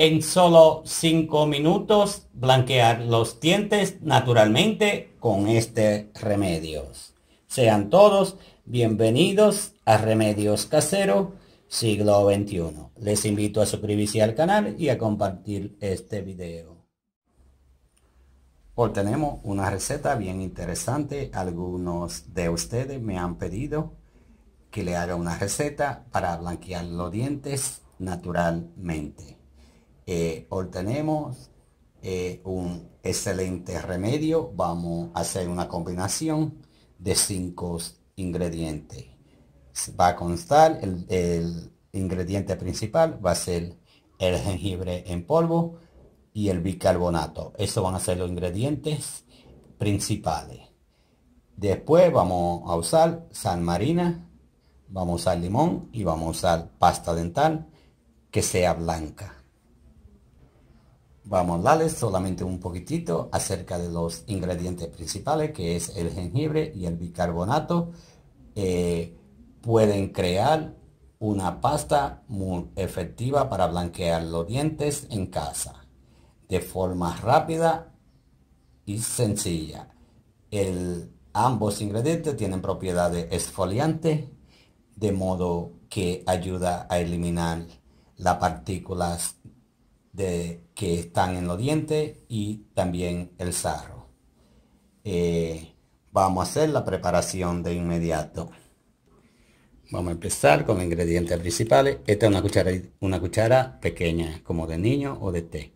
en solo 5 minutos blanquear los dientes naturalmente con este remedio. Sean todos bienvenidos a Remedios Casero siglo XXI. Les invito a suscribirse al canal y a compartir este video. Hoy tenemos una receta bien interesante. Algunos de ustedes me han pedido que le haga una receta para blanquear los dientes naturalmente eh, obtenemos eh, un excelente remedio. Vamos a hacer una combinación de cinco ingredientes. Va a constar el, el ingrediente principal, va a ser el jengibre en polvo y el bicarbonato. Esos van a ser los ingredientes principales. Después vamos a usar sal marina, vamos a usar limón y vamos a usar pasta dental que sea blanca. Vamos a hablarles solamente un poquitito acerca de los ingredientes principales, que es el jengibre y el bicarbonato. Eh, pueden crear una pasta muy efectiva para blanquear los dientes en casa, de forma rápida y sencilla. ambos ingredientes tienen propiedades exfoliantes de modo que ayuda a eliminar las partículas de, que están en los dientes y también el sarro. Eh, vamos a hacer la preparación de inmediato. Vamos a empezar con los ingredientes principales. Esta es una cuchara, una cuchara pequeña, como de niño o de té.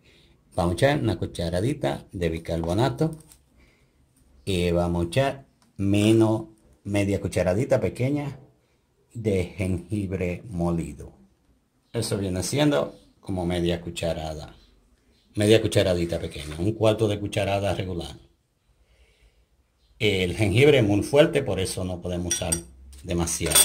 Vamos a echar una cucharadita de bicarbonato. Y vamos a echar menos media cucharadita pequeña de jengibre molido. Eso viene siendo como media cucharada, media cucharadita pequeña, un cuarto de cucharada regular. El jengibre es muy fuerte, por eso no podemos usar demasiado.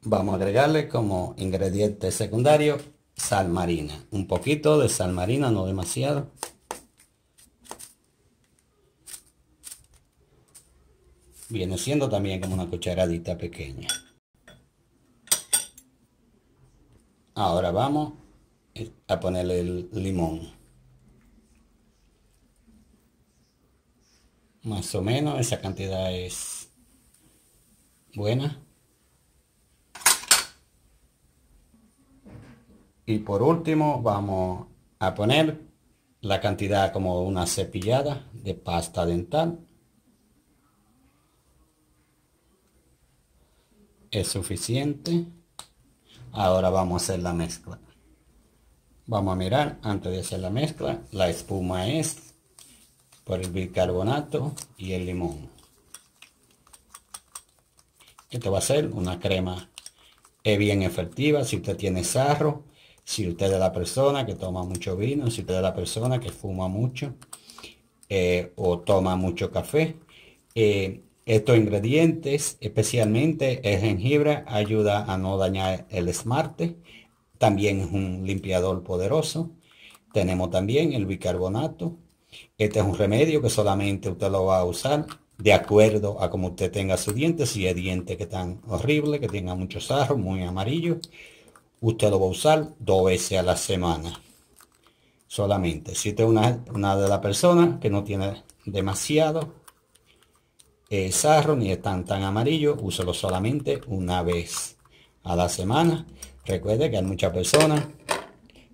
Vamos a agregarle como ingrediente secundario sal marina. Un poquito de sal marina, no demasiado. Viene siendo también como una cucharadita pequeña. Ahora vamos a poner el limón. Más o menos esa cantidad es buena. Y por último vamos a poner la cantidad como una cepillada de pasta dental. Es suficiente. Ahora vamos a hacer la mezcla. Vamos a mirar, antes de hacer la mezcla, la espuma es por el bicarbonato y el limón. Esto va a ser una crema bien efectiva si usted tiene sarro, si usted es la persona que toma mucho vino, si usted es la persona que fuma mucho eh, o toma mucho café. Eh, estos ingredientes, especialmente el jengibre, ayuda a no dañar el esmalte. También es un limpiador poderoso. Tenemos también el bicarbonato. Este es un remedio que solamente usted lo va a usar de acuerdo a como usted tenga su diente. Si es diente que tan horrible, que tenga muchos sarro, muy amarillo, usted lo va a usar dos veces a la semana. Solamente. Si usted es una, una de las personas que no tiene demasiado el sarro ni están tan amarillo Úselo solamente una vez a la semana. Recuerde que hay muchas personas.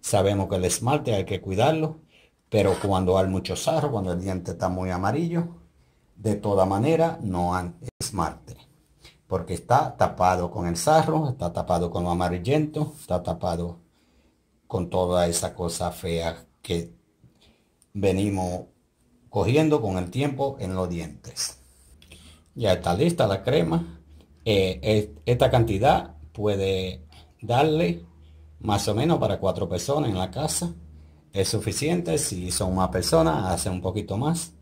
Sabemos que el esmalte hay que cuidarlo. Pero cuando hay mucho sarro, cuando el diente está muy amarillo, de toda manera no hay esmalte. Porque está tapado con el sarro, está tapado con lo amarillento, está tapado con toda esa cosa fea que venimos cogiendo con el tiempo en los dientes. Ya está lista la crema. Eh, esta cantidad puede darle más o menos para cuatro personas en la casa. Es suficiente. Si son más personas, hace un poquito más.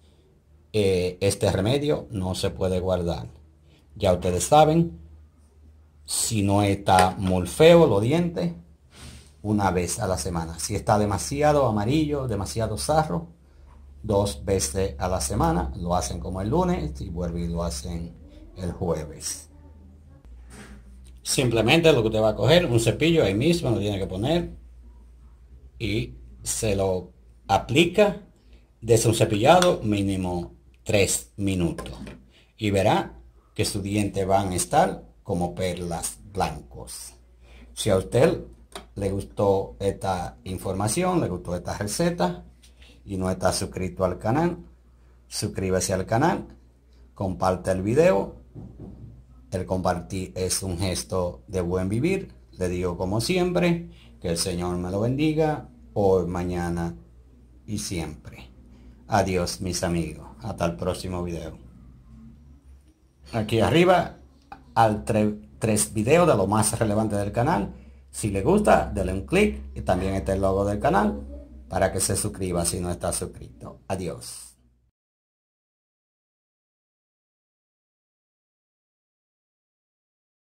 Eh, este remedio no se puede guardar. Ya ustedes saben, si no está muy feo los dientes, una vez a la semana. Si está demasiado amarillo, demasiado sarro, dos veces a la semana. Lo hacen como el lunes y vuelve y lo hacen el jueves. Simplemente lo que usted va a coger, un cepillo ahí mismo, lo tiene que poner y se lo aplica desde un cepillado mínimo tres minutos. Y verá que su diente van a estar como perlas blancos. Si a usted le gustó esta información, le gustó esta receta, y no estás suscrito al canal, suscríbase al canal, comparte el video. El compartir es un gesto de buen vivir. Le digo como siempre, que el Señor me lo bendiga hoy, mañana y siempre. Adiós mis amigos. Hasta el próximo video. Aquí arriba, al tres videos de lo más relevante del canal. Si le gusta, denle un clic y también este el logo del canal para que se suscriba si no está suscrito. Adiós.